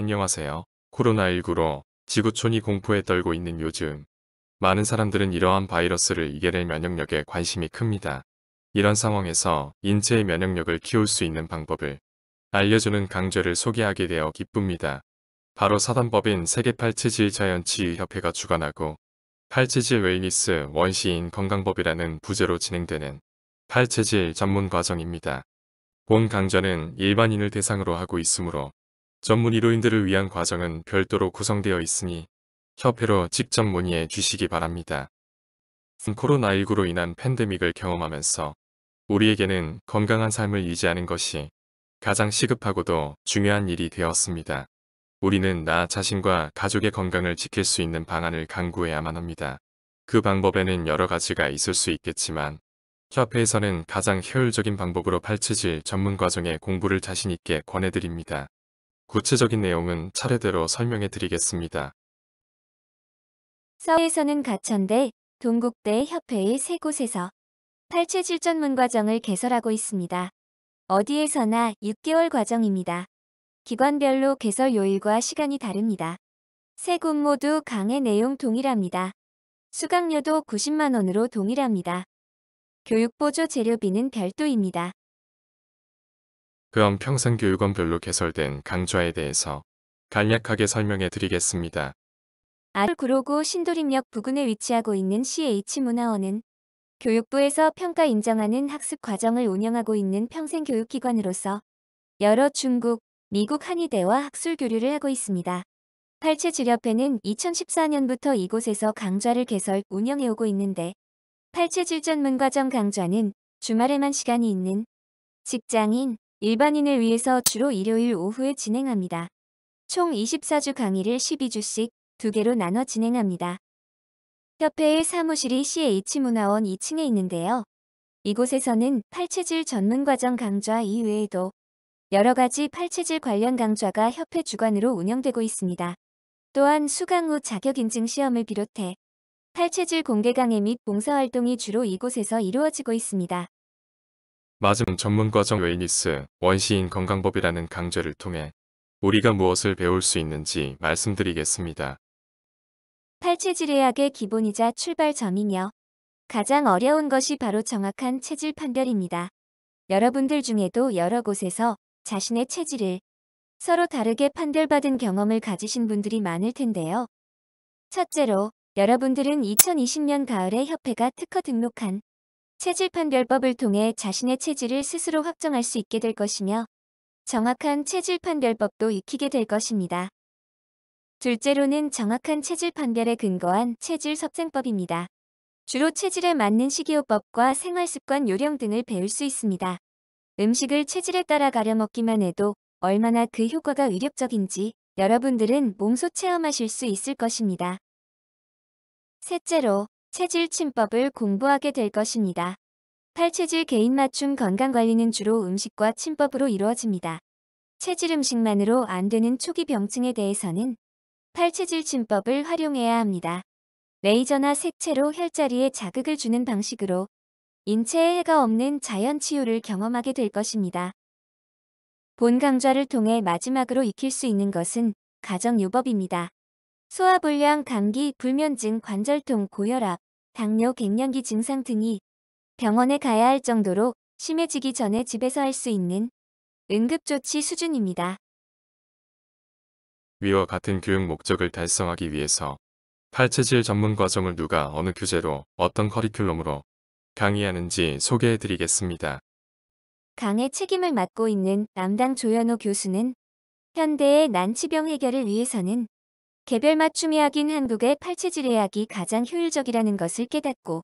안녕하세요. 코로나19로 지구촌이 공포에 떨고 있는 요즘 많은 사람들은 이러한 바이러스를 이겨낼 면역력에 관심이 큽니다. 이런 상황에서 인체의 면역력을 키울 수 있는 방법을 알려주는 강좌를 소개하게 되어 기쁩니다. 바로 사단법인 세계 팔찌질 자연치유협회가 주관하고 팔찌질 웨이니스 원시인 건강법이라는 부제로 진행되는 팔찌질 전문 과정입니다. 본 강좌는 일반인을 대상으로 하고 있으므로 전문 이로인들을 위한 과정은 별도로 구성되어 있으니 협회로 직접 문의해 주시기 바랍니다. 코로나19로 인한 팬데믹을 경험하면서 우리에게는 건강한 삶을 유지하는 것이 가장 시급하고도 중요한 일이 되었습니다. 우리는 나 자신과 가족의 건강을 지킬 수 있는 방안을 강구해야만 합니다. 그 방법에는 여러 가지가 있을 수 있겠지만 협회에서는 가장 효율적인 방법으로 팔찌질 전문 과정의 공부를 자신있게 권해드립니다. 구체적인 내용은 차례대로 설명해 드리겠습니다. 서울에서는 가천대, 동국대 협회의 세 곳에서 팔체질전문 과정을 개설하고 있습니다. 어디에서나 6개월 과정입니다. 기관별로 개설 요일과 시간이 다릅니다. 세 곳 모두 강의 내용 동일합니다. 수강료도 90만원으로 동일합니다. 교육보조 재료비는 별도입니다. 그럼 평생교육원별로 개설된 강좌에 대해서 간략하게 설명해 드리겠습니다. 아울 구로구 신도림역 부근에 위치하고 있는 CH문화원은 교육부에서 평가 인정하는 학습 과정을 운영하고 있는 평생교육기관으로서 여러 중국, 미국 한의대와 학술 교류를 하고 있습니다. 팔체 질협회는 2014년부터 이곳에서 강좌를 개설, 운영해오고 있는데 팔체질 전문과정 강좌는 주말에만 시간이 있는 직장인, 일반인을 위해서 주로 일요일 오후에 진행합니다. 총 24주 강의를 12주씩 두개로 나눠 진행합니다. 협회의 사무실이 CH문화원 2층에 있는데요. 이곳에서는 팔체질 전문과정 강좌 이외에도 여러가지 팔체질 관련 강좌가 협회 주관으로 운영되고 있습니다. 또한 수강 후 자격인증 시험을 비롯해 팔체질 공개 강의 및 봉사활동이 주로 이곳에서 이루어지고 있습니다. 맞은 전문과정 웨이니스 원시인 건강법이라는 강좌를 통해 우리가 무엇을 배울 수 있는지 말씀드리겠습니다. 팔체질의학의 기본이자 출발점이며 가장 어려운 것이 바로 정확한 체질 판별입니다. 여러분들 중에도 여러 곳에서 자신의 체질을 서로 다르게 판별받은 경험을 가지신 분들이 많을 텐데요. 첫째로 여러분들은 2020년 가을에 협회가 특허 등록한 체질 판별법을 통해 자신의 체질을 스스로 확정할 수 있게 될 것이며 정확한 체질 판별법도 익히게 될 것입니다. 둘째로는 정확한 체질 판별에 근거한 체질 섭생법입니다. 주로 체질에 맞는 식이요법과 생활습관 요령 등을 배울 수 있습니다. 음식을 체질에 따라 가려 먹기만 해도 얼마나 그 효과가 위력적인지 여러분들은 몸소 체험하실 수 있을 것입니다. 셋째로 체질 침법을 공부하게 될 것입니다. 8체질 개인 맞춤 건강관리는 주로 음식과 침법으로 이루어집니다. 체질 음식만으로 안 되는 초기 병증에 대해서는 8체질 침법을 활용해야 합니다. 레이저나 색채로 혈자리에 자극을 주는 방식으로 인체에 해가 없는 자연 치유를 경험하게 될 것입니다. 본 강좌를 통해 마지막으로 익힐 수 있는 것은 가정요법입니다. 소화불량, 감기, 불면증, 관절통, 고혈압, 당뇨, 갱년기 증상 등이 병원에 가야 할 정도로 심해지기 전에 집에서 할 수 있는 응급조치 수준입니다. 위와 같은 교육 목적을 달성하기 위해서 팔체질 전문 과정을 누가 어느 교재로 어떤 커리큘럼으로 강의하는지 소개해드리겠습니다. 강의 책임을 맡고 있는 남당 조현호 교수는 현대의 난치병 해결을 위해서는 개별 맞춤의학인 한국의 팔체질의학이 가장 효율적이라는 것을 깨닫고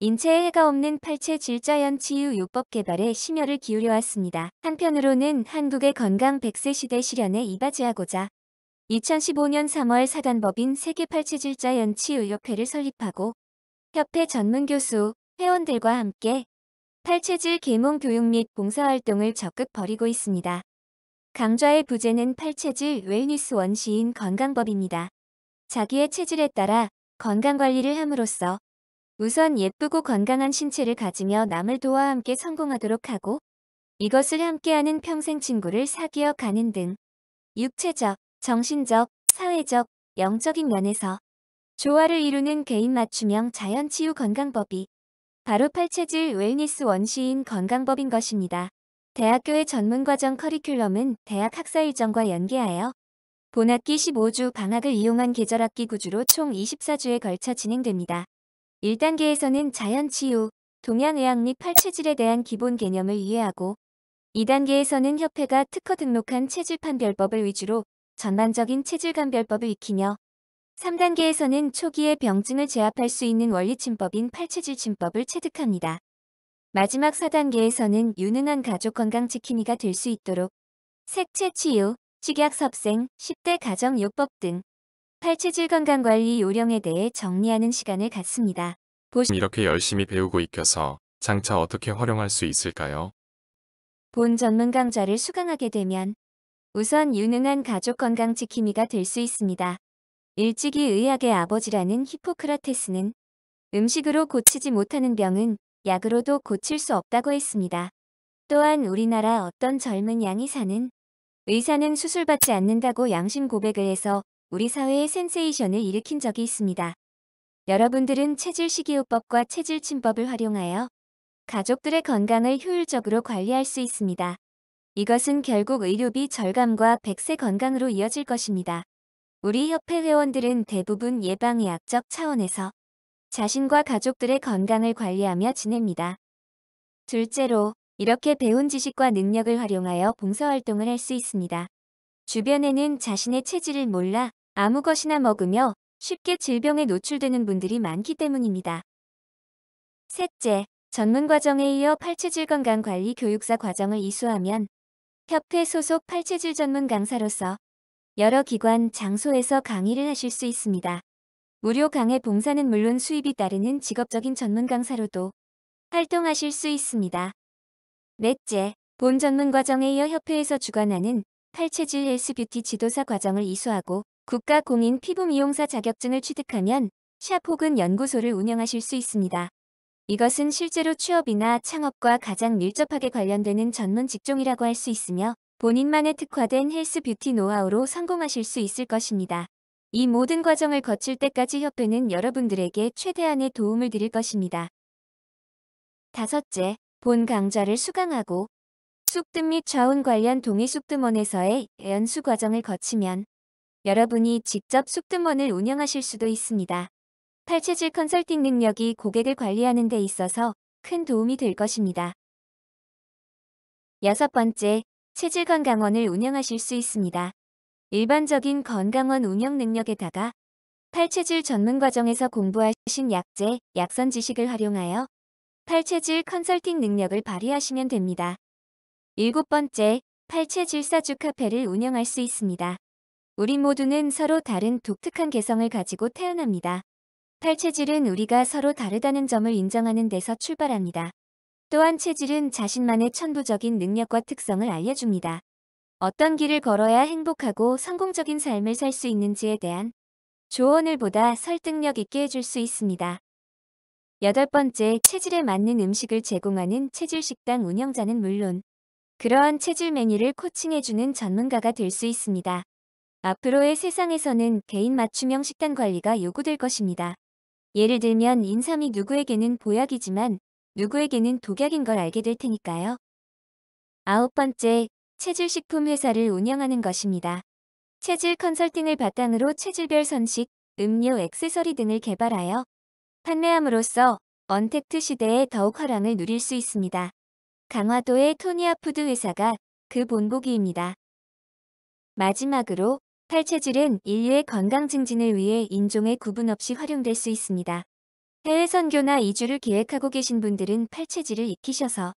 인체에 해가 없는 팔체 질자연 치유 요법 개발에 심혈을 기울여 왔습니다. 한편으로는 한국의 건강 100세 시대 실현에 이바지하고자 2015년 3월 사단법인 세계 팔체질자연 치유협회를 설립하고 협회 전문 교수, 회원들과 함께 팔체질 계몽 교육 및 봉사활동을 적극 벌이고 있습니다. 강좌의 부제는 팔체질 웰니스 원시인 건강법입니다. 자기의 체질에 따라 건강관리를 함으로써 우선 예쁘고 건강한 신체를 가지며 남을 도와 함께 성공하도록 하고 이것을 함께하는 평생 친구를 사귀어 가는 등 육체적, 정신적, 사회적, 영적인 면에서 조화를 이루는 개인 맞춤형 자연치유 건강법이 바로 팔체질 웰니스 원시인 건강법인 것입니다. 대학교의 전문과정 커리큘럼은 대학 학사일정과 연계하여 본학기 15주 방학을 이용한 계절학기 구주로 총 24주에 걸쳐 진행됩니다. 1단계에서는 자연치유, 동양의학 및 팔체질에 대한 기본 개념을 이해하고 2단계에서는 협회가 특허 등록한 체질판별법을 위주로 전반적인 체질감별법을 익히며 3단계에서는 초기에 병증을 제압할 수 있는 원리침법인 팔체질침법을 체득합니다. 마지막 4단계에서는 유능한 가족 건강지킴이가 될 수 있도록 색채 치유, 식약 섭생, 10대 가정요법 등 팔체질 건강관리 요령에 대해 정리하는 시간을 갖습니다. 보시면 이렇게 열심히 배우고 익혀서 장차 어떻게 활용할 수 있을까요? 본 전문 강좌를 수강하게 되면 우선 유능한 가족 건강 지킴이가 될 수 있습니다. 일찍이 의학의 아버지라는 히포크라테스는 음식으로 고치지 못하는 병은 약으로도 고칠 수 없다고 했습니다. 또한 우리나라 어떤 젊은 양의사는 의사는 수술받지 않는다고 양심 고백을 해서 우리 사회의 센세이션을 일으킨 적이 있습니다. 여러분들은 체질식이요법과 체질침법을 활용하여 가족들의 건강을 효율적으로 관리할 수 있습니다. 이것은 결국 의료비 절감과 백세 건강으로 이어질 것입니다. 우리 협회 회원들은 대부분 예방의학적 차원에서 자신과 가족들의 건강을 관리하며 지냅니다. 둘째로, 이렇게 배운 지식과 능력을 활용하여 봉사활동을 할 수 있습니다. 주변에는 자신의 체질을 몰라 아무 것이나 먹으며 쉽게 질병에 노출되는 분들이 많기 때문입니다. 셋째, 전문 과정에 이어 팔체질 건강 관리 교육사 과정을 이수하면 협회 소속 팔체질 전문 강사로서 여러 기관 장소에서 강의를 하실 수 있습니다. 무료 강의 봉사는 물론 수입이 따르는 직업적인 전문 강사로도 활동하실 수 있습니다. 넷째, 본 전문 과정에 이어 협회에서 주관하는 팔체질 헬스뷰티 지도사 과정을 이수하고 국가 공인 피부 미용사 자격증을 취득하면 샵 혹은 연구소를 운영하실 수 있습니다. 이것은 실제로 취업이나 창업과 가장 밀접하게 관련되는 전문 직종이라고 할 수 있으며 본인만의 특화된 헬스 뷰티 노하우로 성공하실 수 있을 것입니다. 이 모든 과정을 거칠 때까지 협회는 여러분들에게 최대한의 도움을 드릴 것입니다. 다섯째, 본 강좌를 수강하고 숙득 및 좌운 관련 동의 숙뜸원에서의 연수 과정을 거치면 여러분이 직접 숙뜸원을 운영하실 수도 있습니다. 팔체질 컨설팅 능력이 고객을 관리하는 데 있어서 큰 도움이 될 것입니다. 여섯 번째, 체질건강원을 운영하실 수 있습니다. 일반적인 건강원 운영 능력에다가 탈체질 전문 과정에서 공부하신 약재, 약선 지식을 활용하여 탈체질 컨설팅 능력을 발휘하시면 됩니다. 일곱 번째, 탈체질 사주 카페를 운영할 수 있습니다. 우리 모두는 서로 다른 독특한 개성을 가지고 태어납니다. 탈체질은 우리가 서로 다르다는 점을 인정하는 데서 출발합니다. 또한 체질은 자신만의 천부적인 능력과 특성을 알려줍니다. 어떤 길을 걸어야 행복하고 성공적인 삶을 살 수 있는지에 대한 조언을 보다 설득력 있게 해줄 수 있습니다. 여덟 번째, 체질에 맞는 음식을 제공하는 체질식당 운영자는 물론 그러한 체질 메뉴를 코칭해주는 전문가가 될 수 있습니다. 앞으로의 세상에서는 개인 맞춤형 식단 관리가 요구될 것입니다. 예를 들면 인삼이 누구에게는 보약이지만 누구에게는 독약인 걸 알게 될 테니까요. 아홉 번째, 체질식품 회사를 운영하는 것입니다. 체질 컨설팅을 바탕으로 체질별 선식, 음료 액세서리 등을 개발하여 판매함으로써 언택트 시대에 더욱 화랑을 누릴 수 있습니다. 강화도의 토니아푸드 회사가 그 본보기입니다. 마지막으로 팔체질은 인류의 건강 증진을 위해 인종의 구분 없이 활용될 수 있습니다. 해외 선교나 이주를 계획하고 계신 분들은 팔체질을 익히셔서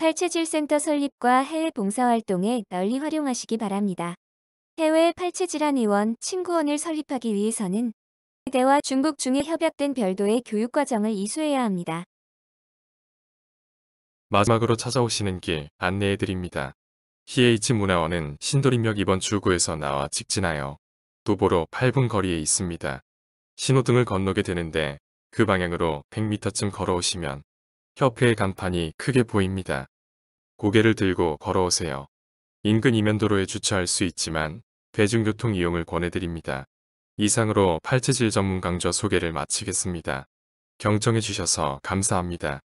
팔체질센터 설립과 해외 봉사활동에 널리 활용하시기 바랍니다. 해외 팔체질환 의원 친구원을 설립하기 위해서는 대와 중국 중에 협약된 별도의 교육과정을 이수해야 합니다. 마지막으로 찾아오시는 길 안내해드립니다. c h 문화원은 신도림역 2번 출구에서 나와 직진하여 도보로 8분 거리에 있습니다. 신호등을 건너게 되는데 그 방향으로 100m쯤 걸어오시면 협회의 간판이 크게 보입니다. 고개를 들고 걸어오세요. 인근 이면도로에 주차할 수 있지만 대중교통 이용을 권해드립니다. 이상으로 팔체질 전문 강좌 소개를 마치겠습니다. 경청해주셔서 감사합니다.